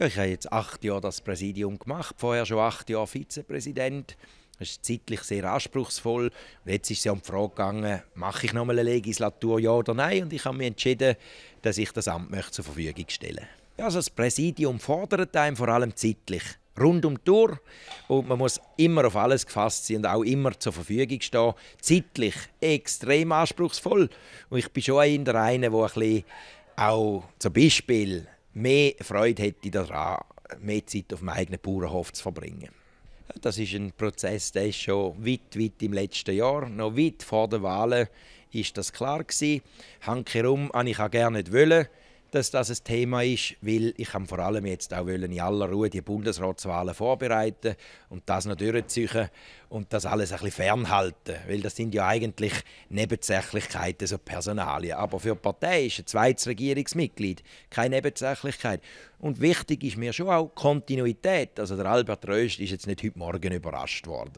Ja, ich habe jetzt acht Jahre das Präsidium gemacht, vorher schon acht Jahre Vizepräsident. Das ist zeitlich sehr anspruchsvoll. Und jetzt ist es ja um die Frage gegangen, mache ich nochmal eine Legislatur, ja oder nein? Und ich habe mich entschieden, dass ich das Amt möchte zur Verfügung stellen möchte. Also das Präsidium fordert einem vor allem zeitlich rund um die Tour und man muss immer auf alles gefasst sein und auch immer zur Verfügung stehen. Zeitlich extrem anspruchsvoll und ich bin schon in der einen, der ein bisschen auch zum Beispiel mehr Freude hätte ich daran, mehr Zeit auf meinem eigenen Bauernhof zu verbringen. Das ist ein Prozess, der ist schon weit, weit im letzten Jahr, noch weit vor den Wahlen, ist das klar gewesen. Handkehrum, ah, ich auch gerne nicht wollen dass das ein Thema ist, weil ich vor allem jetzt auch wollen, in aller Ruhe die Bundesratswahlen vorbereiten und das noch durchziehen und das alles ein bisschen fernhalten, weil das sind ja eigentlich Nebensächlichkeiten, so Personalien. Aber für die Partei ist ein zweites Regierungsmitglied keine Nebensächlichkeit. Und wichtig ist mir schon auch Kontinuität. Also der Albert Röst ist jetzt nicht heute Morgen überrascht worden.